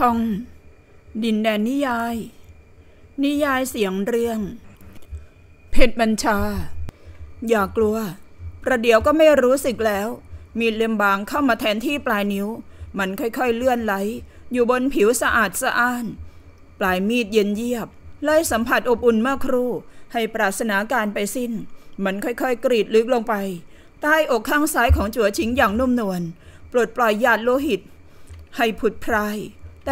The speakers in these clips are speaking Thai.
ช่องดินแดนนิยาย นิยายเสียงเรื่อง เพชรบัญชา อย่ากลัว ประเดี๋ยวก็ไม่รู้สึกแล้ว มีเล่มบางเข้ามาแทนที่ปลายนิ้ว มันค่อย ๆเลื่อนไหล อยู่บนผิวสะอาดสะอ้าน ปลายมีดเย็นเยียบไล่สัมผัสอบอุ่นเมื่อครู่ ให้ปราศนาการไปสิ้น มันค่อยๆ กรีดลึกลงไป ใต้อกข้างซ้ายของจั่วชิงอย่างนุ่มนวลปลดปล่อยหยาดโลหิต ให้ผุดพราย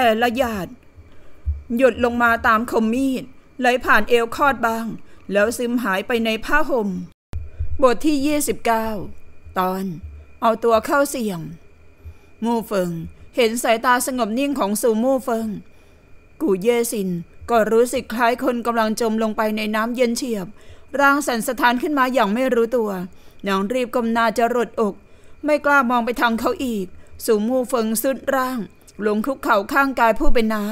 แต่ละหยาดหยดลงมาตามคมมีดไหลผ่านเอวคอดบาง แล้วซึมหายไปในผ้าหม่มบทที่ 29 ตอนเอาตัวเข้าเสี่ยง มูเฟิงเห็นสายตาสงบนิ่งของซูมูเฟิง กูเยสินก็รู้สึกคล้ายคนกำลังจมลงไปในน้ำเย็นเฉียบ ร่างสั่นสะท้านขึ้นมาอย่างไม่รู้ตัวนางรีบก้มหน้าจะรดอก ไม่กล้ามองไปทางเขาอีก สูมูเฟิงสุดร่างลงคุกเข่าข้างกายผู้เป็นนา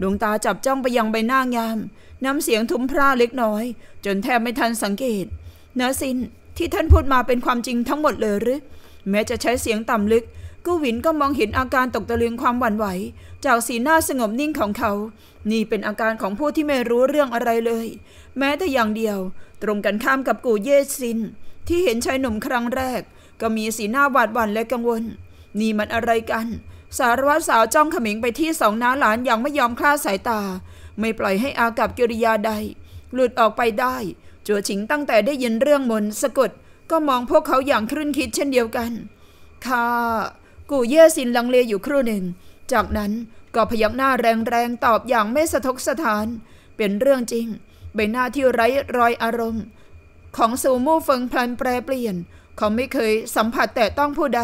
ดวงตาจับจ้องไปยังใบหน้างามน้ำเสียงทุ้มพร่าเล็กน้อย จนแทบไม่ทันสังเกตเนาสินที่ท่านพูดมาเป็นความจริงทั้งหมดเลยหรือแม้จะใช้เสียงต่ำลึก กู้วินก็มองเห็นอาการตกตะลึงความหวั่นไหว จากสีหน้าสงบนิ่งของเขา นี่เป็นอาการของผู้ที่ไม่รู้เรื่องอะไรเลย แม้แต่อย่างเดียว ตรงกันข้ามกับกูเยซินที่เห็นชายหนุ่มครั้งแรก ก็มีสีหน้าหวาดหวั่นและกังวล นี่มันอะไรกันสารวัตรสาวจ้องขมิงไปที่สองน้าหลานอย่างไม่ยอมคลาดสายตา ไม่ปล่อยให้อากับกิริยาใดหลุดออกไปได้จัวฉิงตั้งแต่ได้ยินเรื่องมนสะกดก็มองพวกเขาอย่างครื่นคิดเช่นเดียวกันค่ะกูเย่ซินลังเลอยู่ครู่หนึ่ง จากนั้นก็พยักหน้าแรงๆตอบอย่างไม่สะทกสะท้าน เป็นเรื่องจริงใบหน้าที่ไร้รอยอารมณ์ ของซูมู่เฟิงพลันแปรเปลี่ยนเขาไม่เคยสัมผัสแต่ต้องผู้ใด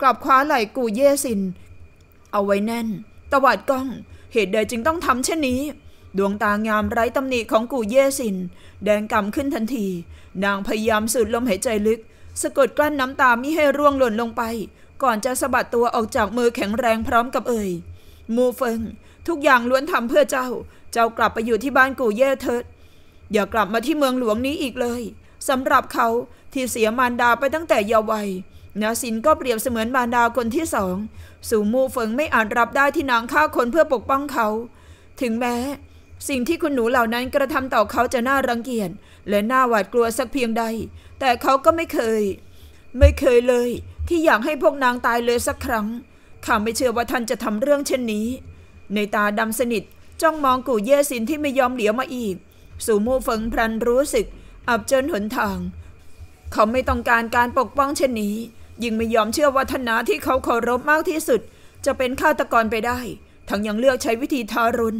กลับคว้าไหล่กูเย่ซินเอาไว้แน่น ตวาดกล้อง เหตุใดจึงต้องทำเช่นนี้ ดวงตางามไร้ตำหนิของกูเยสิน แดงกำขึ้นทันที นางพยายามสูดลมหายใจลึกสะกดกลั้นน้ำตามิให้ร่วงหล่นลงไป ก่อนจะสะบัดตัวออกจากมือแข็งแรงพร้อมกับเอ่ย มูเฟิงทุกอย่างล้วนทำเพื่อเจ้า เจ้ากลับไปอยู่ที่บ้านกูเย่เถิดอย่ากลับมาที่เมืองหลวงนี้อีกเลยสำหรับเขาที่เสียมารดาไปตั้งแต่เยาว์วัยเนาซินก็เปรียบเสมือนบารดาวคนที่สองสู่มูเฟิงไม่อาจรับได้ที่นางฆ่าคนเพื่อปกป้องเขา ถึงแม้สิ่งที่คุณหนูเหล่านั้นกระทำต่อเขาจะน่ารังเกียจและน่าหวาดกลัวสักเพียงใด แต่เขาก็ไม่เคย ไม่เคยเลยที่อยากให้พวกนางตายเลยสักครั้ง ข้าไม่เชื่อว่าท่านจะทำเรื่องเช่นนี้ ในตาดำสนิทจ้องมองกู่เย่ซินที่ไม่ยอมเหลียวมาอีก สู่มูเฟิงพรันรู้สึก อับจนหนทาง เขาไม่ต้องการการปกป้องเช่นนี้ยิ่งไม่ยอมเชื่อว่าธนาที่เขาเคารพมากที่สุด จะเป็นฆาตกรไปได้ ทั้งยังเลือกใช้วิธีทารุณ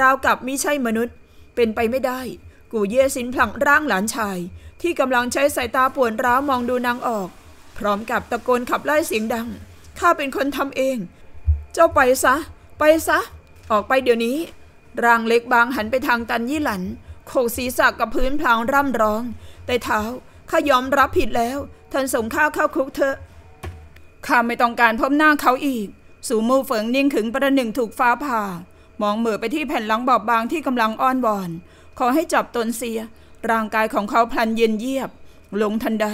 ราวกับมิใช่มนุษย์ เป็นไปไม่ได้ กูเย่สินพลังร่างหลานชาย ที่กำลังใช้สายตาป่วนร้าวมองดูนางออก พร้อมกับตะโกนขับไล่เสียงดัง ข้าเป็นคนทำเอง เจ้าไปซะ ไปซะ ออกไปเดี๋ยวนี้ ร่างเล็กบางหันไปทางตันยี่หลันโขกศีรษะกับพื้นพลางร่ำร้อง แต่เท้าข้ายอมรับผิดแล้วท่านส่งข้าเข้าคุกเถอะข้าไม่ต้องการพบหน้าเขาอีก สูมูเฟิงนิ่งขึงประหนึ่งถูกฟ้าผ่า มองเหมือไปที่แผ่นหลังบอบบางที่กำลังอ้อนวอน ขอให้จับตนเสีย ร่างกายของเขาพลันเย็นเยียบ ลงทันใด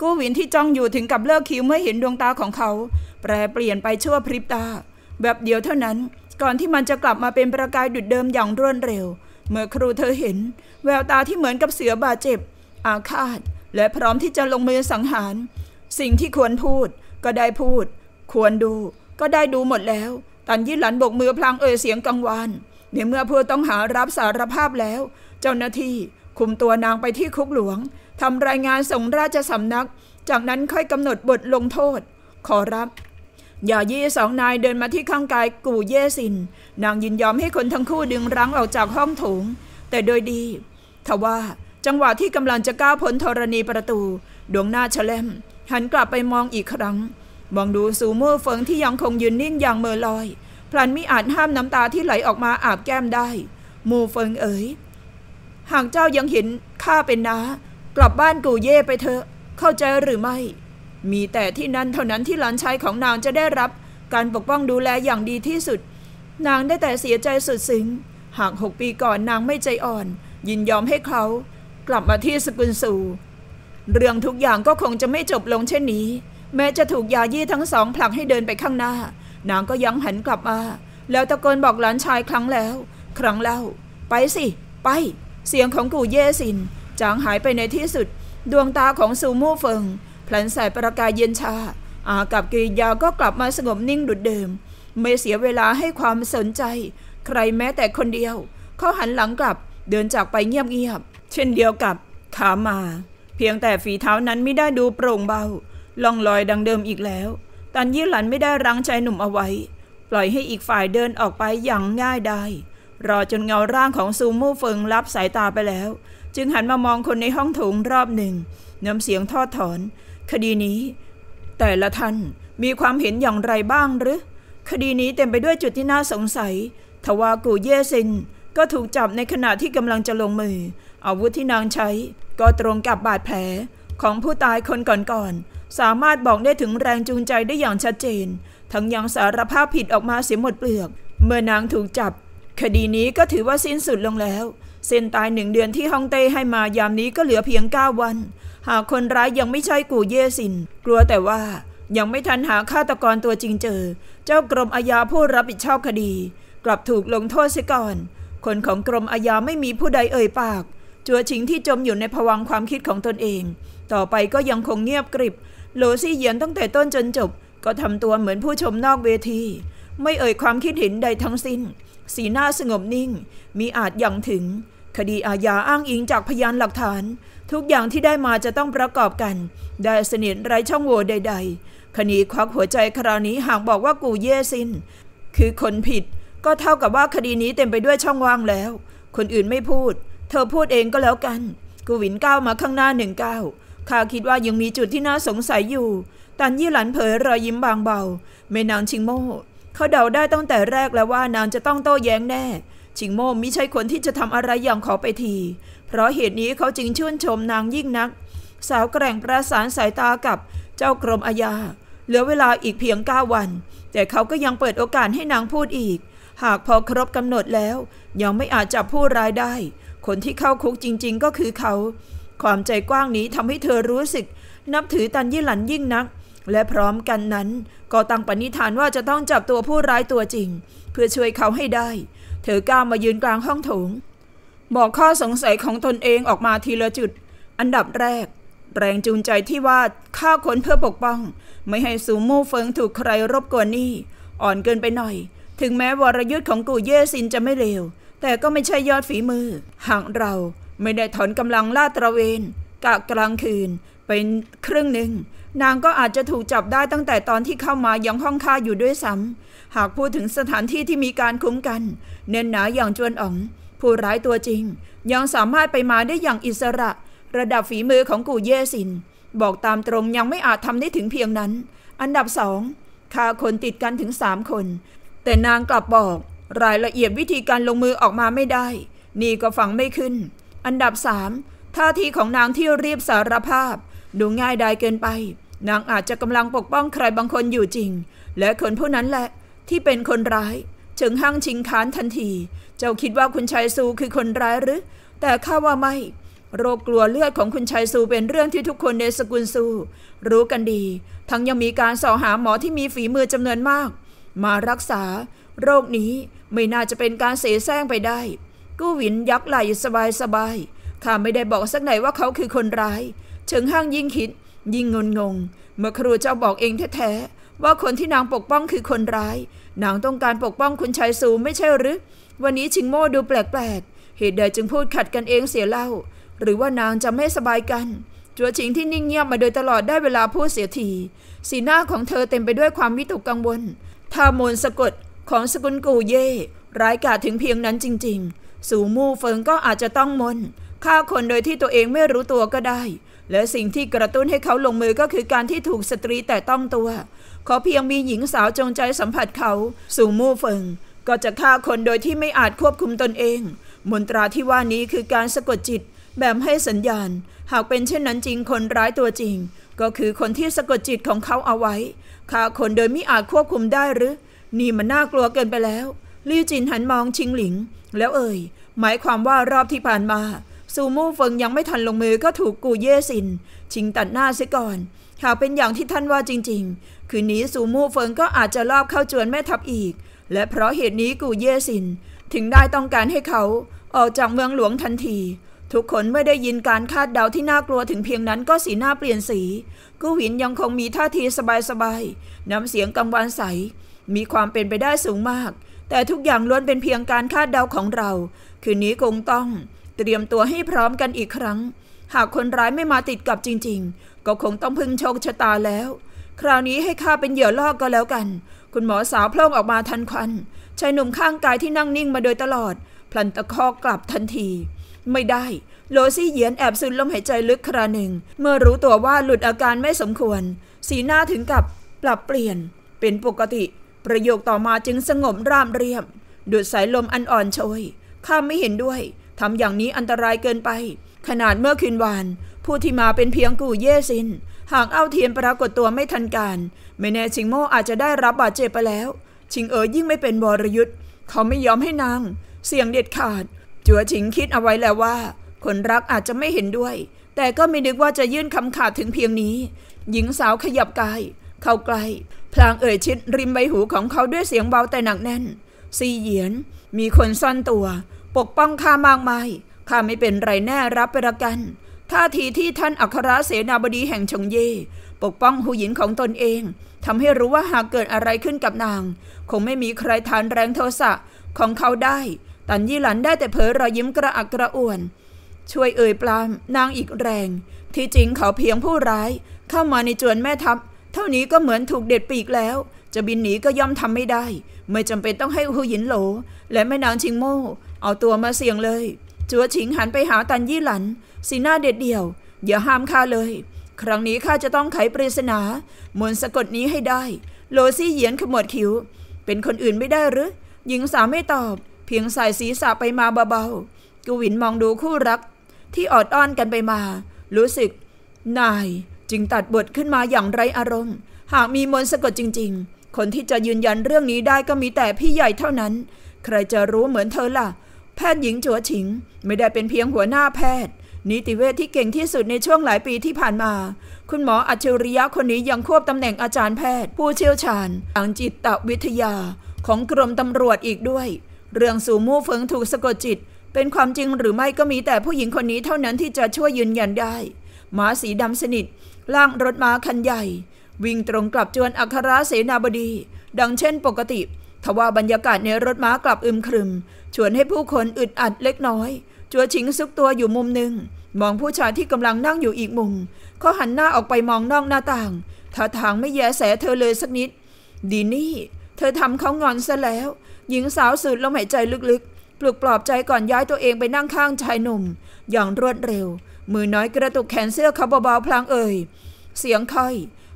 กู้วินที่จ้องอยู่ถึงกับเลิกคิ้วเมื่อเห็นดวงตาของเขา แปรเปลี่ยนไปชั่วพริบตา แบบเดียวเท่านั้น ก่อนที่มันจะกลับมาเป็นประกายดุดเดิมอย่างรวดเร็ว เมื่อครูเธอเห็นแววตาที่เหมือนกับเสือบาดเจ็บ อาฆาตและพร้อมที่จะลงมือสังหาร สิ่งที่ควรพูดก็ได้พูด ควรดู ก็ได้ดูหมดแล้วตันยี่หลันบกมือพลางเอ่ยเสียงกังวานในเมื่อผู้ต้องหารับสารภาพแล้ว เจ้าหน้าที่คุมตัวนางไปที่คุกหลวงทำรายงานส่งราชสำนัก จากนั้นค่อยกำหนดบทลงโทษ ขอรับย่ายี่สองนายเดินมาที่ข้างกาย กู่เย่สิน นางยินยอมให้คนทั้งคู่ดึงรั้งออกจากห้องถงแต่โดยดีทว่าจังหวะที่กำลังจะก้าวพ้นธรณีประตู ดวงหน้าเฉลมหันกลับไปมองอีกครั้งมองดูซูมูเฟิงที่ยังคงยืนนิ่งอย่างเมือลอยพลันมิอาจห้ามน้ำตาที่ไหลออกมาอาบแก้มได้ มูเฟิงเอ๋ยหากเจ้ายังเห็นข้าเป็นน้ากลับบ้านกูเย่ไปเถอะ เข้าใจหรือไม่ มีแต่ที่นั่นเท่านั้นที่หลานชายของนางจะได้รับ การปกป้องดูแลอย่างดีที่สุด นางได้แต่เสียใจสุดซึ้งหากหกปีก่อนนางไม่ใจอ่อน ยินยอมให้เขากลับมาที่สกุลสูเรื่องทุกอย่างก็คงจะไม่จบลงเช่นนี้ แม้จะถูกยายี่ทั้งสองผลักให้เดินไปข้างหน้า นางก็ยังหันกลับมา แล้วตะโกนบอกหลานชายครั้งแล้ว ครั้งเล่า ไปสิ ไป เสียงของกูเยสิน จางหายไปในที่สุด ดวงตาของซูมู่เฟิงพลันใส่ประกายเย็นชาอากับกิริยาก็กลับมาสงบนิ่งดุดเดิม ไม่เสียเวลาให้ความสนใจ ใครแม้แต่คนเดียว เขาหันหลังกลับเดินจากไปเงียบบเช่นเดียวกับ ขามา เพียงแต่ฝีเท้านั้นไม่ได้ดูโปร่งเบา ล่องลอยดังเดิมอีกแล้ว ตันยี่หลันไม่ได้รั้งใจหนุ่มเอาไว้ ปล่อยให้อีกฝ่ายเดินออกไปอย่างง่ายดายรอจนเงาร่างของซูมู่เฟิงรับสายตาไปแล้ว จึงหันมามองคนในห้องโถงรอบหนึ่ง น้ำเสียงทอดถอน คดีนี้ แต่ละท่านมีความเห็นอย่างไรบ้างหรือคดีนี้เต็มไปด้วยจุดที่น่าสงสัยทว่ากูเย่ซินก็ถูกจับในขณะที่กำลังจะลงมือ อาวุธที่นางใช้ก็ตรงกับบาดแผล ของผู้ตายคนก่อนๆสามารถบอกได้ถึงแรงจูงใจได้อย่างชัดเจน ทั้งยังสารภาพผิดออกมาเสียหมดเปลือก เมื่อนางถูกจับ คดีนี้ก็ถือว่าสิ้นสุดลงแล้ว เส้นตายหนึ่งเดือนที่ฮ่องเต้ให้มา ยามนี้ก็เหลือเพียง 9 วัน หากคนร้ายยังไม่ใช่กูเย่สินกลัวแต่ว่ายังไม่ทันหาฆาตกรตัวจริงเจอ เจ้ากรมอาญาผู้รับผิดชอบคดี กลับถูกลงโทษเสียก่อนคนของกรมอาญาไม่มีผู้ใดเอ่ยปาก จัวชิงที่จมอยู่ในภวังความคิดของตนเอง ต่อไปก็ยังคงเงียบกริบโหลซี่เหยียนตั้งแต่ต้นจนจบ ก็ทำตัวเหมือนผู้ชมนอกเวที ไม่เอ่ยความคิดเห็นใดทั้งสิ้น สีหน้าสงบนิ่ง มีอาจอย่างถึง คดีอาญาอ้างอิงจากพยานหลักฐาน ทุกอย่างที่ได้มาจะต้องประกอบกันได้สนิทไร้ช่องโหว่ใด ๆคณีควักหัวใจคราวนี้หากบอกว่ากูเย่สินคือคนผิดก็เท่ากับว่าคดีนี้เต็มไปด้วยช่องว่างแล้ว คนอื่นไม่พูด เธอพูดเองก็แล้วกันกูวินก้าวมาข้างหน้าหนึ่งก้าวข้าคิดว่ายังมีจุดที่น่าสงสัยอยู่ตันยี่หลันเผยรอยยิ้มบางเบาไม่นางชิงโม่ เขาเดาได้ตั้งแต่แรกแล้วว่านางจะต้องโต้แย้งแน่ ชิงโม่ไม่ใช่คนที่จะทำอะไรอย่างขอไปที เพราะเหตุนี้เขาจึงชื่นชมนางยิ่งนัก สาวแกร่งประสานสายตากับเจ้ากรมอาญาเหลือเวลาอีกเพียงเก้าวัน แต่เขาก็ยังเปิดโอกาสให้นางพูดอีกหากพอครบกำหนดแล้วยังไม่อาจจับผู้ร้ายได้ คนที่เข้าคุกจริงๆก็คือเขา ความใจกว้างนี้ทำให้เธอรู้สึก นับถือตันยี่หลันยิ่งนัก และพร้อมกันนั้น ก็ตั้งปณิธานว่าจะต้องจับตัวผู้ร้ายตัวจริง เพื่อช่วยเขาให้ได้ เธอก้าวมายืนกลางห้องโถงบอกข้อสงสัยของตนเองออกมาทีละจุด อันดับแรก แรงจูงใจที่ว่าฆ่าคนเพื่อปกป้อง ไม่ให้ซูมู่เฟิงถูกใครรบกวนนี่ อ่อนเกินไปหน่อยถึงแม้วรยุทธ์ของกูเยซินจะไม่เลวแต่ก็ไม่ใช่ยอดฝีมือ หากเราไม่ได้ถอนกำลังลาดตระเวนกะกลางคืนเป็นครึ่งหนึ่ง นางก็อาจจะถูกจับได้ตั้งแต่ตอนที่เข้ามายังห้องค่าอยู่ด้วยซ้ำ หากพูดถึงสถานที่ที่มีการคุ้มกัน เน้นหนาอย่างจวนอ๋อง ผู้ร้ายตัวจริง ยังสามารถไปมาได้อย่างอิสระ ระดับฝีมือของกูเยซินบอกตามตรงยังไม่อาจทำได้ถึงเพียงนั้น อันดับสองฆ่าคนติดกันถึงสามคนแต่นางกลับบอก รายละเอียดวิธีการลงมือออกมาไม่ได้ นี่ก็ฟังไม่ขึ้น อันดับสามท่าทีของนางที่รีบสารภาพ ดูง่ายดายเกินไป นางอาจจะกำลังปกป้องใครบางคนอยู่จริง และคนผู้นั้นแหละที่เป็นคนร้ายเฉงห้างชิงค้านทันที เจ้าคิดว่าคุณชายซูคือคนร้ายหรือ แต่ข้าว่าไม่ โรคกลัวเลือดของคุณชายซูเป็นเรื่องที่ทุกคนในสกุลซูรู้กันดี ทั้งยังมีการสอหาหมอที่มีฝีมือจำนวนมากมารักษา โรคนี้ไม่น่าจะเป็นการเสแสร้งไปได้ กู้หวินยักไหลสบายสบายข้าไม่ได้บอกสักไหนว่าเขาคือคนร้ายเชิงห้างยิ่งคิด ยิ่งงนงง เมื่อครูเจ้าบอกเองแท้ๆว่าคนที่นางปกป้องคือคนร้าย นางต้องการปกป้องคุณชายสูไม่ใช่หรือวันนี้ชิงโม่ดูแปลกๆเหตุใดจึงพูดขัดกันเองเสียเล่า หรือว่านางจะไม่สบายกันจัวชิงที่นิ่งเงียบมาโดยตลอดได้เวลาพูดเสียที สีหน้าของเธอเต็มไปด้วยความวิตกกังวลทามนสะกดของสกุลกูเย่ร้ายกาจถึงเพียงนั้นจริง ๆ สูมู่เฟิงก็อาจจะต้องมนฆ่าคนโดยที่ตัวเองไม่รู้ตัวก็ได้ และสิ่งที่กระตุ้นให้เขาลงมือก็คือการที่ถูกสตรีแต่ต้องตัว ขอเพียงมีหญิงสาวจงใจสัมผัสเขา สูมู่เฟิง ก็จะฆ่าคนโดยที่ไม่อาจควบคุมตนเอง มนตราที่ว่านี้คือการสะกดจิตแบบให้สัญญาณ หากเป็นเช่นนั้นจริงคนร้ายตัวจริง ก็คือคนที่สะกดจิตของเขาเอาไว้ฆ่าคนโดยไม่อาจควบคุมได้หรือนี่มันน่ากลัวเกินไปแล้วลี่จินหันมองชิงหลิง แล้วเอ่ยหมายความว่ารอบที่ผ่านมาซูมู่เฟิงยังไม่ทันลงมือก็ถูกกูเย่ซินชิงตัดหน้าซะก่อน หากเป็นอย่างที่ท่านว่าจริงๆ คืนนี้ซูมู่เฟิงก็อาจจะลอบเข้าจวนแม่ทัพอีก และเพราะเหตุนี้กูเย่ซินถึงได้ต้องการให้เขาออกจากเมืองหลวงทันทีทุกคนเมื่อได้ยินการคาดเดาที่น่ากลัวถึงเพียงนั้นก็สีหน้าเปลี่ยนสีกู้หินยังคงมีท่าทีสบายๆน้ำเสียงกังวลใส มีความเป็นไปได้สูงมาก แต่ทุกอย่างล้วนเป็นเพียงการคาดเดาของเรา คืนนี้คงต้องเตรียมตัวให้พร้อมกันอีกครั้ง หากคนร้ายไม่มาติดกับจริงๆ ก็คงต้องพึ่งโชคชะตาแล้ว คราวนี้ให้ข้าเป็นเหยื่อล่อกก็แล้วกัน คุณหมอสาวพร่องออกมาทันควันชายหนุ่มข้างกายที่นั่งนิ่งมาโดยตลอดพลันตะคอกกลับทันทีไม่ได้ โลซี่เยียนแอบสูดลมหายใจลึกคราหนึ่ง เมื่อรู้ตัวว่าหลุดอาการไม่สมควร สีหน้าถึงกับปรับเปลี่ยนเป็นปกติ ประโยคต่อมาจึงสงบราบเรียบดูดสายลมอันอ่อนโชยข้าไม่เห็นด้วยทำอย่างนี้อันตรายเกินไป ขนาดเมื่อคืนวาน ผู้ที่มาเป็นเพียงกู่เย่ซิน หากเอาเทียนปรากฏตัวไม่ทันการไม่แน่ชิงโมอาจจะได้รับบาดเจ็บไปแล้ว ชิงเอ๋ยยิ่งไม่เป็นบรยุทธ์ เขาไม่ยอมให้นาง เสี่ยงเด็ดขาดจัวฉิงคิดเอาไว้แล้วว่า คนรักอาจจะไม่เห็นด้วย แต่ก็ไม่นึกว่าจะยื่นคำขาดถึงเพียงนี้ หญิงสาวขยับกาย เข้าใกล้พลางเอ่ยชิดริมใบหูของเขาด้วยเสียงเบาแต่หนักแน่นซีเหยียน มีคนซ่อนตัว ปกป้องข้ามากมายข้าไม่เป็นไรแน่รับไปละกันท่าทีที่ท่านอัครเสนาบดีแห่งชงเย่ปกป้องหูหญิงของตนเองทำให้รู้ว่าหากเกิดอะไรขึ้นกับนาง คงไม่มีใครทานแรงโทสะของเขาได้ตันยี่หลันได้แต่เผยรอยยิ้มกระอักกระอ่วน ช่วยเอ่ยปลาม นางอีกแรง ที่จริงเขาเพียงผู้ร้าย เข้ามาในจวนแม่ทัพ เท่านี้ก็เหมือนถูกเด็ดปีกแล้ว จะบินหนีก็ย่อมทำไม่ได้ ไม่จำเป็นต้องให้หูหยินโหล และแม่นางชิงโม่ เอาตัวมาเสี่ยงเลย จัวชิงหันไปหาตันยี่หลัน สีหน้าเด็ดเดี่ยว อย่าห้ามข้าเลย ครั้งนี้ข้าจะต้องไขปริศนามนสะกดนี้ให้ได้โลซี่เหยียนขมวดคิ้ว เป็นคนอื่นไม่ได้หรือ หญิงสาวไม่ตอบเพียงสายศีรษะไปมาเบาๆกวินมองดูคู่รักที่ออดอ้อนกันไปมา รู้สึกนายจึงตัดบทขึ้นมาอย่างไรอารมณ์ หากมีมนสะกดจริงๆ คนที่จะยืนยันเรื่องนี้ได้ก็มีแต่พี่ใหญ่เท่านั้น ใครจะรู้เหมือนเธอล่ะ แพทย์หญิงจัวฉิง ไม่ได้เป็นเพียงหัวหน้าแพทย์ นิติเวชที่เก่งที่สุดในช่วงหลายปีที่ผ่านมา คุณหมออัจฉริยะคนนี้ยังควบตำแหน่งอาจารย์แพทย์ผู้เชี่ยวชาญทางจิตวิทยาของกรมตำรวจอีกด้วยเรื่องสูมู่เฟิงถูกสะกดจิต เป็นความจริงหรือไม่ก็มีแต่ผู้หญิงคนนี้เท่านั้นที่จะช่วยยืนยันได้ม้าสีดำสนิท ล่างรถม้าคันใหญ่ วิ่งตรงกลับจวนอัคราเสนาบดี ดังเช่นปกติทว่าบรรยากาศในรถม้ากลับอึมครึมชวนให้ผู้คนอึดอัดเล็กน้อย จัวชิงซุกตัวอยู่มุมหนึ่งมองผู้ชายที่กำลังนั่งอยู่อีกมุมเขาหันหน้าออกไปมองนอกหน้าต่างท่าทางไม่แยแสเธอเลยสักนิดดีนี่ เธอทำเขางอนซะแล้วหญิงสาวสูดลมหายใจลึกๆ ปลุกปลอบใจก่อนย้ายตัวเองไปนั่งข้างชายหนุ่ม อย่างรวดเร็ว มือน้อยกระตุกแขนเสื้อเขาเบาๆพลางเอ่ยเสียงค่อย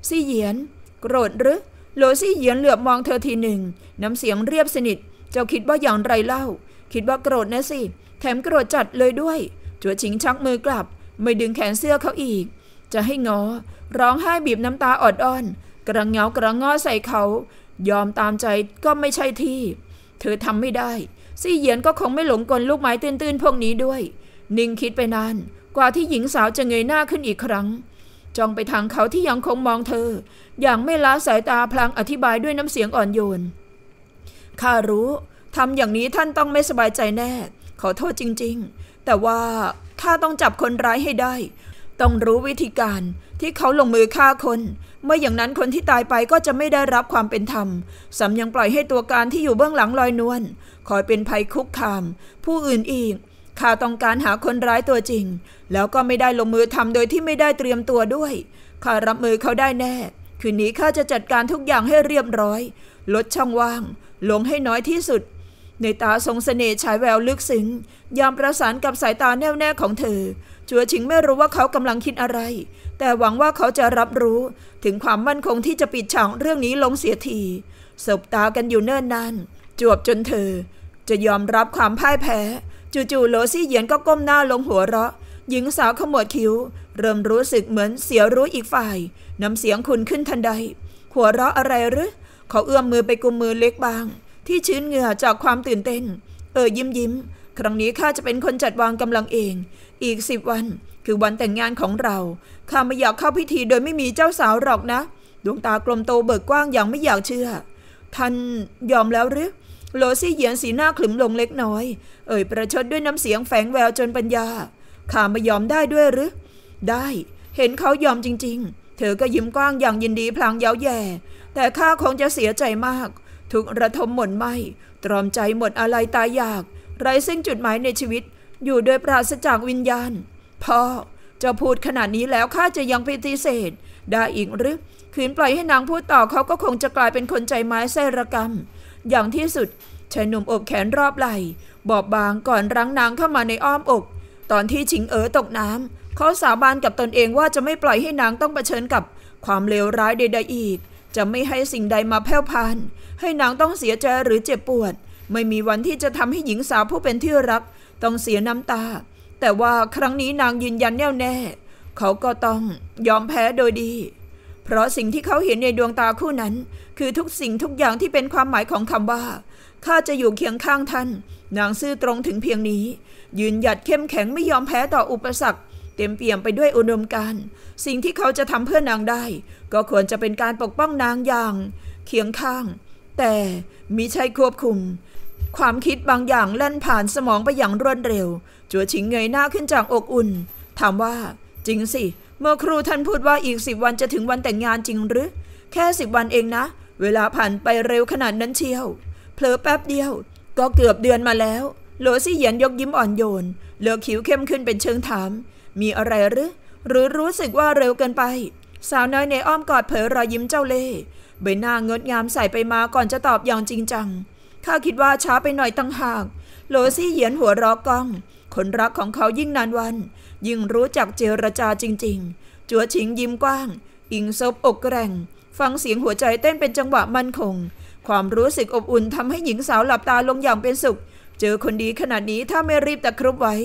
ซี่เหยียน โกรธหรือโลซี่เหยียนเหลือบมองเธอทีหนึ่ง น้ำเสียงเรียบสนิท เจ้าคิดว่าอย่างไรเล่า คิดว่าโกรธนะสิ แถมโกรธจัดเลยด้วยจัวชิงชักมือกลับ ไม่ดึงแขนเสื้อเขาอีก จะให้งอร้องไห้บีบน้ำตาอดอ้อน กระเงากระงอใส่เขา ยอมตามใจก็ไม่ใช่ที่เธอทำไม่ได้ ซี่เหยียนก็คงไม่หลงกลลูกไม้ตื้นๆพวกนี้ด้วย นิ่งคิดไปนานกว่าที่หญิงสาวจะเงยหน้าขึ้นอีกครั้งจ้องไปทางเขาที่ยังคงมองเธอ อย่างไม่ละสายตาพลางอธิบายด้วยน้ำเสียงอ่อนโยน ข้ารู้ทำอย่างนี้ท่านต้องไม่สบายใจแน่ขอโทษจริงๆ แต่ว่าข้าต้องจับคนร้ายให้ได้ ต้องรู้วิธีการที่เขาลงมือฆ่าคนเมื่ออย่างนั้นคนที่ตายไปก็จะไม่ได้รับความเป็นธรรมสำยังปล่อยให้ตัวการที่อยู่เบื้องหลังลอยนวลคอยเป็นภัยคุกคาม ผู้อื่นอีก ข้าต้องการหาคนร้ายตัวจริง แล้วก็ไม่ได้ลงมือทำโดยที่ไม่ได้เตรียมตัวด้วย ข้ารับมือเขาได้แน่ คืนนี้ข้าจะจัดการทุกอย่างให้เรียบร้อย ลดช่องว่าง ลงให้น้อยที่สุด ในตาทรงสเสน่ห์ฉายแววลึกซึ้งยามประสานกับสายตาแน่วแน่ของเธอจัวชิงไม่รู้ว่าเขากำลังคิดอะไรแต่หวังว่าเขาจะรับรู้ถึงความมั่นคงที่จะปิดฉากเรื่องนี้ลงเสียทีสบตากันอยู่เนิ่นนาน จวบจนเธอ จะยอมรับความพ่ายแพ้ จู่ๆโลซี่เหยียนก็ก้มหน้าลงหัวเราะ หญิงสาวขมวดคิ้วเริ่มรู้สึกเหมือนเสียรู้อีกฝ่าย น้ำเสียงคุณขึ้นทันใด หัวเราะอะไรหรือเขาเอื้อมมือไปกุมมือเล็กบาง ที่ชื้นเหงื่อจากความตื่นเต้นเอ่ยยิ้มยิ้ม ครั้งนี้ข้าจะเป็นคนจัดวางกำลังเอง อีกสิบวันคือวันแต่งงานของเรา ข้าไม่อยากเข้าพิธีโดยไม่มีเจ้าสาวหรอกนะ ดวงตากลมโตเบิกกว้างอย่างไม่อยากเชื่อท่านยอมแล้วหรือโลซี่เหยียนสีหน้าขลึมลงเล็กน้อย เอ่ยประชดด้วยน้ำเสียงแฝงแววจนปัญญา ข้าไม่ยอมได้ด้วยหรือได้เห็นเขายอมจริงๆ เธอก็ยิ้มกว้างอย่างยินดีพลางเย้าแย่ แต่ข้าคงจะเสียใจมาก ทุกระทมหม่นไหมตรอมใจหมดอะไรตายอยาก ไร้ซึ่งจุดหมายในชีวิต อยู่โดยปราศจากวิญญาณพ่อเจ้าพูดขนาดนี้แล้วข้าจะยังปฏิเสธได้อีกหรือ ขืนปล่อยให้นางพูดต่อเขาก็คงจะกลายเป็นคนใจไม้ไส้ระกรรม อย่างที่สุดชายหนุ่มอบแขนรอบไหล่บอบบางก่อนรั้งนางเข้ามาในอ้อมอก ตอนที่ชิงเอ๋อตกน้ำ เขาสาบานกับตนเองว่าจะไม่ปล่อยให้นางต้องเผชิญกับ ความเลวร้ายใดๆอีก จะไม่ให้สิ่งใดมาแผ่วพาน ให้นางต้องเสียใจหรือเจ็บปวด ไม่มีวันที่จะทำให้หญิงสาวผู้เป็นที่รักต้องเสียน้ำตาแต่ว่าครั้งนี้นางยืนยันแน่วแน่ เขาก็ต้องยอมแพ้โดยดี เพราะสิ่งที่เขาเห็นในดวงตาคู่นั้น คือทุกสิ่งทุกอย่างที่เป็นความหมายของคำว่าข้าจะอยู่เคียงข้างท่านนางซื่อตรงถึงเพียงนี้ ยืนหยัดเข้มแข็งไม่ยอมแพ้ต่ออุปสรรค เต็มเปี่ยมไปด้วยอุดมการสิ่งที่เขาจะทำเพื่อนางได้ ก็ควรจะเป็นการปกป้องนางอย่างเคียงข้าง แต่มิใช่ควบคุม ความคิดบางอย่างแล่นผ่านสมองไปอย่างรวดเร็วจัวชิงเงยหน้าขึ้นจากอกอุ่นถามว่า จริงสิ เมื่อครูท่านพูดว่าอีกสิบวันจะถึงวันแต่งงานจริงหรือ แค่สิบวันเองนะ เวลาผ่านไปเร็วขนาดนั้นเชียวเผลอแป๊บเดียวก็เกือบเดือนมาแล้วโลซี่เหยียนยกยิ้มอ่อนโยนเลือกคิ้วเข้มขึ้นเป็นเชิงถาม มีอะไรหรือหรือรู้สึกว่าเร็วเกินไป สาวน้อยในอ้อมกอดเผยรอยยิ้มเจ้าเล่ใบหน้างดงามใส่ไปมาก่อนจะตอบอย่างจริงจังข้าคิดว่าช้าไปหน่อยตั้งหากโลซี่เหยียนหัวรอกล้องคนรักของเขายิ่งนานวัน ยิ่งรู้จักเจรจาจริง ๆ จัวชิงยิ้มกว้าง อิงซบอกแกร่ง ฟังเสียงหัวใจเต้นเป็นจังหวะมั่นคง ความรู้สึกอบอุ่นทำให้หญิงสาวหลับตาลงอย่างเป็นสุข เจอคนดีขนาดนี้ถ้าไม่รีบตะครุบไว้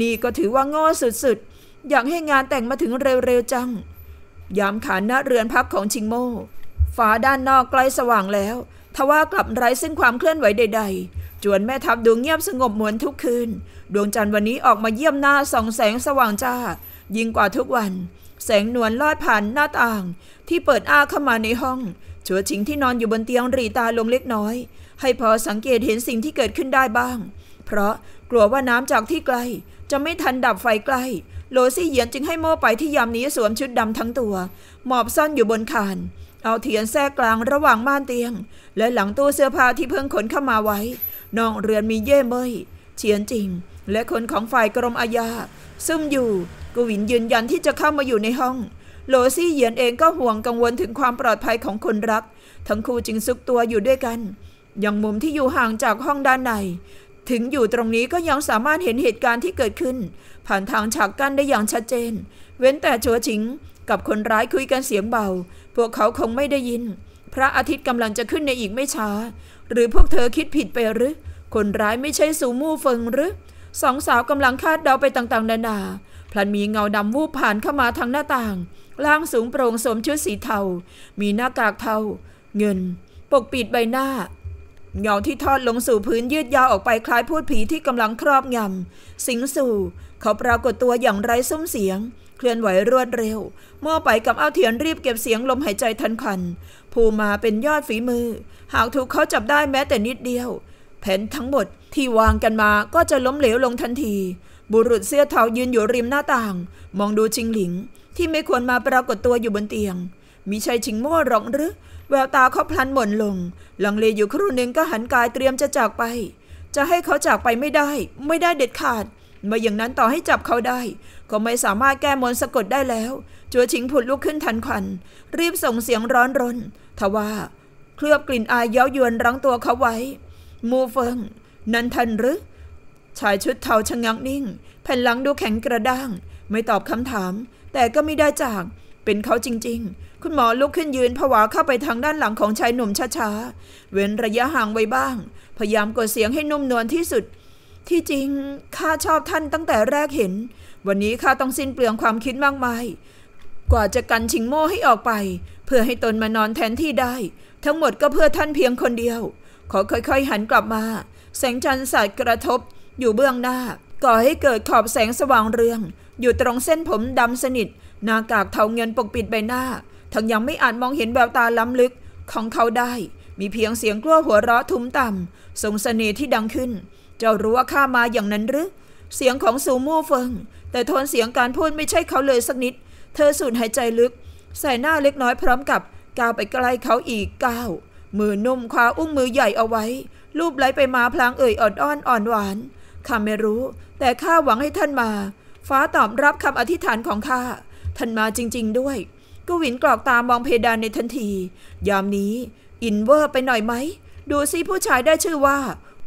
นี่ก็ถือว่าโง่สุดๆ อยากให้งานแต่งมาถึงเร็วๆจัง ยามขานณเรือนพักของชิงโม่ฟ้าด้านนอกใกล้สว่างแล้วทว่ากลับไร้ซึ่งความเคลื่อนไหวใดๆจวนแม่ทัพดวงเงียบสงบเหมือนทุกคืน ดวงจันทร์วันนี้ออกมาเยี่ยมหน้าส่องแสงสว่างจ้า ยิ่งกว่าทุกวัน แสงนวลลอดผ่านหน้าต่างที่เปิดอ้าเข้ามาในห้องชัวชิงที่นอนอยู่บนเตียงรีตาลงเล็กน้อย ให้พอสังเกตเห็นสิ่งที่เกิดขึ้นได้บ้าง เพราะกลัวว่าน้ำจากที่ไกลจะไม่ทันดับไฟใกล้โลซี่เหยียนจึงให้โม่ไปที่ยามนี้สวมชุดดำทั้งตัว หมอบซ่อนอยู่บนคาน เอาเทียนแทรกกลางระหว่างม่านเตียงและหลังตู้เสื้อผ้าที่เพิ่งขนเข้ามาไว้นองเรือนมีเย่เมยเฉียนจริง และคนของฝ่ายกรมอาญาซึ่มอยู่กวินยืนยันที่จะเข้ามาอยู่ในห้อง โลซี่เหยียนเองก็ห่วงกังวลถึงความปลอดภัยของคนรัก ทั้งคู่จึงซุกตัวอยู่ด้วยกันอย่างมุมที่อยู่ห่างจากห้องด้านใน ถึงอยู่ตรงนี้ก็ยังสามารถเห็นเหตุการณ์ที่เกิดขึ้น ผ่านทางฉากกั้นได้อย่างชัดเจน เว้นแต่ชัวชิงกับคนร้ายคุยกันเสียงเบาพวกเขาคงไม่ได้ยิน พระอาทิตย์กำลังจะขึ้นในอีกไม่ช้า หรือพวกเธอคิดผิดไปหรือคนร้ายไม่ใช่สูมู่เฟิงหรือ สองสาวกำลังคาดเดาไปต่างๆ นานา พลันมีเงาดำวูบผ่านเข้ามาทางหน้าต่าง ล่างสูงโปร่งสวมชุดสีเทา มีหน้ากากเทาเงิน ปกปิดใบหน้าเงาที่ทอดลงสู่พื้นยืดยาวออกไปคล้ายพูดผีที่กำลังครอบงำสิงสู่ เขาปรากฏตัวอย่างไร้ซุ้มเสียง เคลื่อนไหวรวดเร็ว เมื่อไปกับเอาเทียนรีบเก็บเสียงลมหายใจทันควันผู้มาเป็นยอดฝีมือ หากถูกเขาจับได้แม้แต่นิดเดียวผนทั้งหมดที่วางกันมาก็จะล้มเหลวลงทันที บุรุษเสื้อเทายืนอยู่ริมหน้าต่าง มองดูชิงหลิง ที่ไม่ควรมาปรากฏตัวอยู่บนเตียง มีชัยชิงโม่ร้องหรือ แววตาเขาพลันหม่นลง หลังเลอยู่ครู่หนึ่งก็หันกายเตรียมจะจากไป จะให้เขาจากไปไม่ได้ ไม่ได้เด็ดขาด มาอย่างนั้นต่อให้จับเขาได้ ก็ไม่สามารถแก้มนสะกดได้แล้ว จัวชิงผุดลุกขึ้นทันควันรีบส่งเสียงร้อนรน ทว่า เคลือบกลิ่นอายเย้ายวนรั้งตัวเขาไว้มูเฟิงนันทันหรือชายชุดเทาชะงักนิ่ง แผ่นหลังดูแข็งกระด้าง ไม่ตอบคำถาม แต่ก็ไม่ได้จาก เป็นเขาจริงๆ คุณหมอลุกขึ้นยืนผวาเข้าไปทางด้านหลังของชายหนุ่มช้าๆ เว้นระยะห่างไว้บ้าง พยายามกดเสียงให้นุ่มนวลที่สุด ที่จริงข้าชอบท่านตั้งแต่แรกเห็น วันนี้ข้าต้องสิ้นเปลืองความคิดมากมาย กว่าจะกันชิงโม่ให้ออกไป เพื่อให้ตนมานอนแทนที่ได้ ทั้งหมดก็เพื่อท่านเพียงคนเดียวเขาค่อยๆหันกลับมา แสงจันทร์สาดกระทบอยู่เบื้องหน้า ก่อให้เกิดขอบแสงสว่างเรือง อยู่ตรงเส้นผมดำสนิทหน้ากากเทาเงินปกปิดใบหน้า ทั้งยังไม่อาจมองเห็นแววตาล้ำลึกของเขาได้ มีเพียงเสียงกลัวหัวเราะทุ้มต่ำส่งเสน่ห์ที่ดังขึ้น เจ้ารู้ว่าข้ามาอย่างนั้นหรือเสียงของซูมู่เฟิง แต่โทนเสียงการพูดไม่ใช่เขาเลยสักนิด เธอสูดหายใจลึกใส่หน้าเล็กน้อยพร้อมกับก้าวไปใกล้เขาอีกก้าวมือ นุ่ม คว้าอุ้งมือใหญ่เอาไว้ลูบไหลไปมาพลางเอ่ยอ่อนอ้อนอ่อนหวาน ข้าไม่รู้ แต่ข้าหวังให้ท่านมา ฟ้าตอบรับคำอธิษฐานของข้า ท่านมาจริง ๆ ด้วยกวินกรอกตามองเพดานในทันที ยามนี้ อินเวอร์ไปหน่อยไหม ดูซิผู้ชายได้ชื่อว่า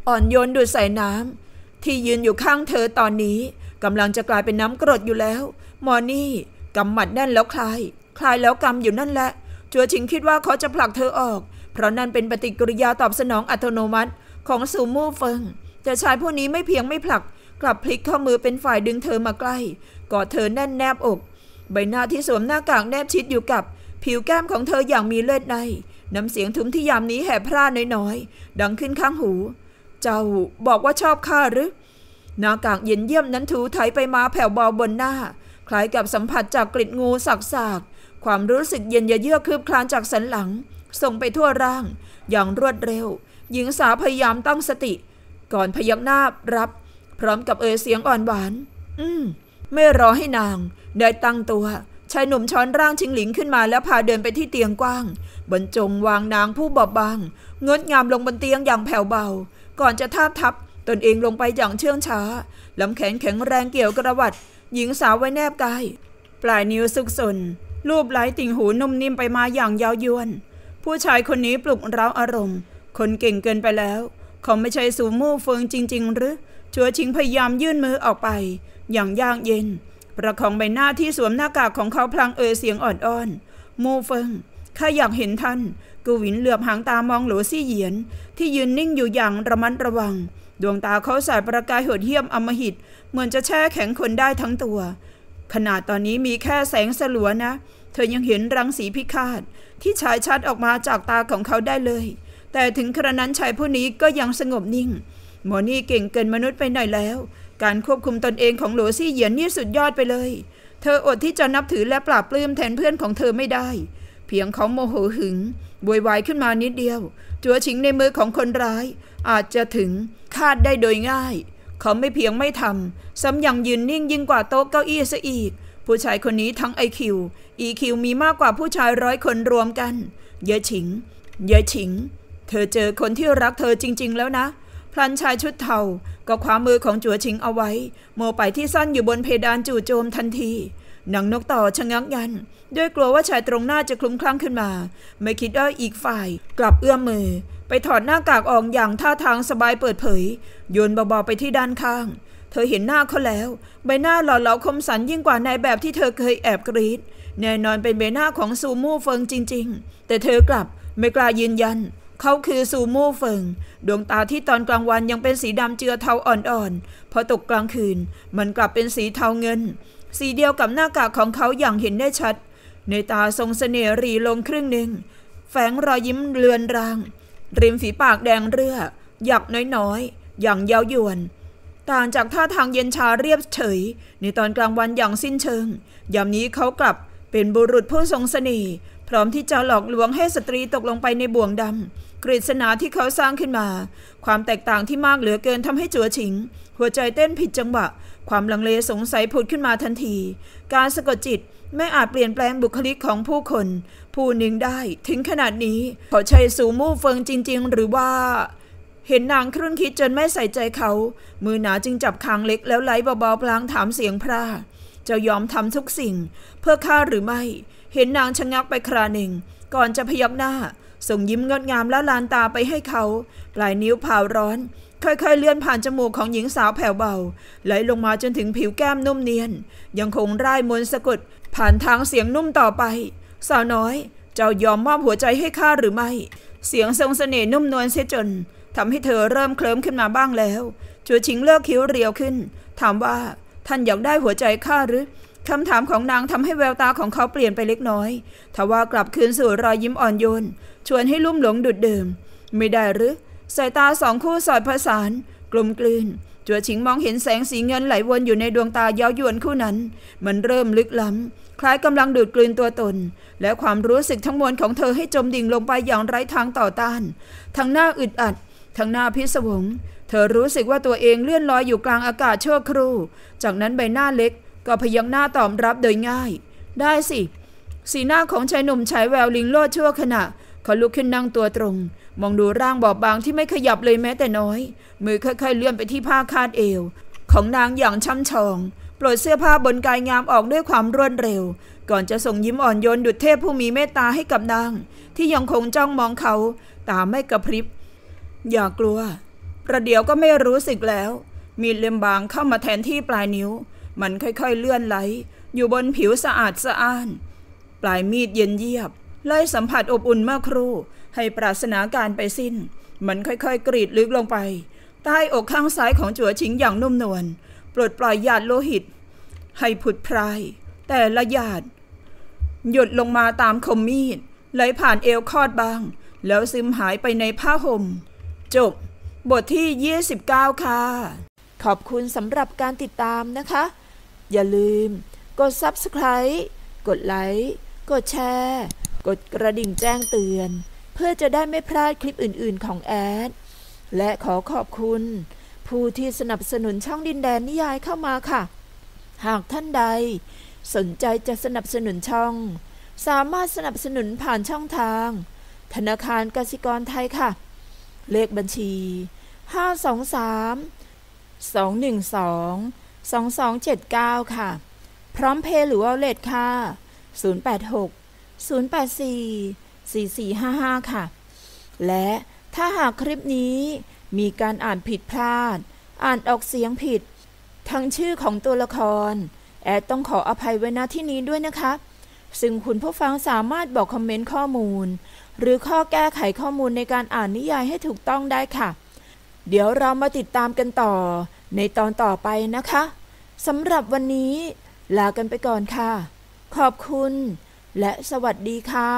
อ่อนโยนดูดใส่น้ำที่ยืนอยู่ข้างเธอตอนนี้กำลังจะกลายเป็นน้ำกรดอยู่แล้ว มอนี่กำหมัดแน่นแล้วคลาย คลายแล้วกำอยู่นั่นแหละจัวชิงคิดว่าเขาจะผลักเธอออกพราะนั่นเป็นปฏิกิริยาตอบสนองอัตโนมัติ ของซูมู่เฟิงแต่ชายผู้นี้ไม่เพียงไม่ผลัก กลับพลิกข้อมือเป็นฝ่ายดึงเธอมาใกล้กอดเธอแน่นแนบอก ใบหน้าที่สวมหน้ากากแนบชิดอยู่กับ ผิวแก้มของเธออย่างมีเลือดในน้ำเสียงทุ้มที่ยามนี้แหบพร่าน้อยๆ ดังขึ้นข้างหู เจ้าบอกว่าชอบข้าหรือหน้ากากเย็นเยี่ยมนั้นถูไถไปมาแผ่วเบาบนหน้าคล้ายกับสัมผัสจากกลิ่นงูสักๆความรู้สึกเย็นยเยือกคืบคลานจากสันหลังส่งไปทั่วร่าง อย่างรวดเร็ว หญิงสาวพยายามตั้งสติ ก่อนพยักหน้ารับ พร้อมกับเอ่ยเสียงอ่อนหวาน อืม ไม่รอให้นาง ได้ตั้งตัว ชายหนุ่มช้อนร่างชิงหลิงขึ้นมาแล้วพาเดินไปที่เตียงกว้างบรรจงวางนางผู้บอบบาง เงดงามลงบนเตียงอย่างแผ่วเบา ก่อนจะทาบทับ ตนเองลงไปอย่างเชื่องช้า ลำแขนแข็งแรงเกี่ยวกระวัด หญิงสาวไว้แนบกายปลายนิ้วสุกสนรูปไหลติ่งหูนุ่มนิ่มไปมาอย่างยาวยวนผู้ชายคนนี้ปลุกเร้าอารมณ์ คนเก่งเกินไปแล้ว เขาไม่ใช่สูมู่เฟิงจริงๆหรือชัวชิงพยายามยื่นมือออกไป อย่างยากเย็นประคองใบหน้าที่สวมหน้ากากของเขาพลางเอ่ยเสียงอ่อนๆมู่เฟิงข้าอยากเห็นท่านกูหวินเหลือบหางตามองหลัวซี่เหยียน ที่ยืนนิ่งอยู่อย่างระมัดระวังดวงตาเขาสายประกายโหดเหี้ยมอมหิตเหมือนจะแช่แข็งคนได้ทั้งตัวขนาดตอนนี้มีแค่แสงสลัวนะเธอยังเห็นรังสีพิฆาตที่ฉายชัดออกมาจากตาของเขาได้เลย แต่ถึงกระนั้นชายผู้นี้ก็ยังสงบนิ่ง หมอนี่เก่งเกินมนุษย์ไปหน่อยแล้ว การควบคุมตนเองของหลัวซี่เหยียนนี่สุดยอดไปเลย เธออดที่จะนับถือและปราบปลื้มแทนเพื่อนของเธอไม่ได้ เพียงเขาโมโหหึงบวยวายขึ้นมานิดเดียว จัวชิงในมือของคนร้าย อาจจะถึงคาดได้โดยง่าย เขาไม่เพียงไม่ทำซ้ำยังยืนนิ่งยิ่งกว่าโต๊ะเก้าอี้ซะอีกผู้ชายคนนี้ทั้ง IQ EQ มีมากกว่าผู้ชายร้อยคนรวมกัน เยอะฉิง เยอะฉิง เธอเจอคนที่รักเธอจริงๆแล้วนะ พลันชายชุดเทาก็คว้ามือของจัวชิงเอาไว้ โมไปที่ซ่อนอยู่บนเพดานจู่โจมทันทีนังนกต่อชะงักยัน ด้วยกลัวว่าชายตรงหน้าจะคลุ้มคลั่งขึ้นมา ไม่คิดว่าอีกฝ่ายกลับเอื้อมมือ ไปถอดหน้ากากออกอย่างท่าทางสบายเปิดเผยโยนเบาๆไปที่ด้านข้างเธอเห็นหน้าเขาแล้ว ใบหน้าหล่อเหลาคมสันยิ่งกว่าในแบบที่เธอเคยแอบกรีดแน่นอนเป็นใบหน้าของซูมู่เฟิงจริงๆ แต่เธอกลับไม่กล้ายืนยัน เขาคือซูมู่เฟิง ดวงตาที่ตอนกลางวันยังเป็นสีดำเจือเทาอ่อนๆ พอตกกลางคืนมันกลับเป็นสีเทาเงิน สีเดียวกับหน้ากากของเขาอย่างเห็นได้ชัดในตาทรงเสน่ห์รีลงครึ่งหนึ่ง แฝงรอยยิ้มเลือนราง ริมฝีปากแดงเรือหยักน้อยๆอย่างเย้ายวนต่างจากท่าทางเย็นชาเรียบเฉย ในตอนกลางวันอย่างสิ้นเชิง ยามนี้เขากลับเป็นบุรุษผู้ทรงเสน่ห์พร้อมที่จะหลอกลวงให้สตรีตกลงไปในบ่วงดำกฤษณาที่เขาสร้างขึ้นมา ความแตกต่างที่มากเหลือเกินทำให้จัวชิง หัวใจเต้นผิดจังหวะ ความลังเลสงสัยผุดขึ้นมาทันที การสะกดจิตไม่อาจเปลี่ยนแปลงบุคลิกของผู้คน ผู้หนึ่งได้ถึงขนาดนี้เขาใช้สูมู่เฟิงจริง ๆ หรือว่าเห็นนางครุ่นคิดจนไม่ใส่ใจเขา มือหนาจึงจับคางเล็กแล้วไล่เบาๆพลางถามเสียงพร่าจะยอมทำทุกสิ่ง เพื่อข้าหรือไม่ เห็นนางชะงักไปคราหนึ่ง ก่อนจะพยักหน้า ส่งยิ้มงดงามและลานตาไปให้เขาปลายนิ้วผาร้อน ค่อยๆเลื่อนผ่านจมูกของหญิงสาวแผ่วเบาไหลลงมาจนถึงผิวแก้มนุ่มเนียน ยังคงร่ายมนสะกดผ่านทางเสียงนุ่มต่อไป สาวน้อย เจ้ายอมมอบหัวใจให้ข้าหรือไม่ เสียงทรงเสน่ห์นุ่มนวลเสียจนทำให้เธอเริ่มเคลิ้มขึ้นมาบ้างแล้ว จัวชิงเลิกคิ้วเรียวขึ้น ถามว่าท่านอยากได้หัวใจข้าหรือ คำถามของนางทำให้แววตาของเขาเปลี่ยนไปเล็กน้อย ทว่ากลับคืนสู่รอยยิ้มอ่อนโยนชวนให้ลุ่มหลงดุดเดิม ไม่ได้หรือ สายตาสองคู่สอดผสานกลมกลืน จัวชิงมองเห็นแสงสีเงินไหลวนอยู่ในดวงตาเย้ายวนคู่นั้น มันเริ่มลึกล้ำคล้ายกำลังดูดกลืนตัวตน และความรู้สึกทั้งมวลของเธอให้จมดิ่งลงไปอย่างไร้ทางต่อต้าน ทั้งหน้าอึดอัดทั้งหน้าพิศวง เธอรู้สึกว่าตัวเองเลื่อนลอยอยู่กลางอากาศชั่วครู่ จากนั้นใบหน้าเล็กก็พยักหน้าตอบรับโดยง่าย ได้สิ สีหน้าของชายหนุ่มฉายแวว ลิงโลดชั่วขณะ เขาลุกขึ้นนั่งตัวตรง มองดูร่างบอบบางที่ไม่ขยับเลยแม้แต่น้อย มือค่อยๆเลื่อนไปที่ผ้าคาดเอว ของนางอย่างช่ำชอง ปลดเสื้อผ้าบนกายงามออกด้วยความรวดเร็ว ก่อนจะส่งยิ้มอ่อนโยนดุจเทพผู้มีเมตตาให้กับนางที่ยังคงจ้องมองเขา ตาไม่กระพริบอย่ากลัว ประเดี๋ยวก็ไม่รู้สึกแล้ว มีดเล่มบางเข้ามาแทนที่ปลายนิ้ว มันค่อยๆเลื่อนไหล อยู่บนผิวสะอาดสะอ้าน ปลายมีดเย็นเยียบไล่สัมผัสอบอุ่นเมื่อครู่ ให้ปราศนาการไปสิ้น มันค่อยๆกรีดลึกลงไป ใต้อกข้างซ้ายของจั่วชิงอย่างนุ่มนวลปลดปล่อยหยาดโลหิต ให้ผุดพรายแต่ละหยาด หยดลงมาตามคมมีดไหลผ่านเอวคอดบาง แล้วซึมหายไปในผ้าหม่มจบบทที่ 29 ค่ะ ขอบคุณสำหรับการติดตามนะคะ อย่าลืมกด Subscribe กดไลค์กดแชร์กดกระดิ่งแจ้งเตือน เพื่อจะได้ไม่พลาดคลิปอื่นๆของแอด และขอขอบคุณ ผู้ที่สนับสนุนช่องดินแดนนิยายเข้ามาค่ะ หากท่านใดสนใจจะสนับสนุนช่อง สามารถสนับสนุนผ่านช่องทาง ธนาคารกสิกรไทยค่ะเลขบัญชี 523 212 2279 ค่ะ พร้อมเพย์หรือว่าเลทค่ะ 086 084 4455 ค่ะ และถ้าหากคลิปนี้มีการอ่านผิดพลาด อ่านออกเสียงผิด ทั้งชื่อของตัวละคร แอดต้องขออภัยไว้ณที่นี้ด้วยนะคะ ซึ่งคุณผู้ฟังสามารถบอกคอมเมนต์ข้อมูลหรือข้อแก้ไขข้อมูลในการอ่านนิยายให้ถูกต้องได้ค่ะ เดี๋ยวเรามาติดตามกันต่อในตอนต่อไปนะคะสำหรับวันนี้ลากันไปก่อนค่ะ ขอบคุณและสวัสดีค่ะ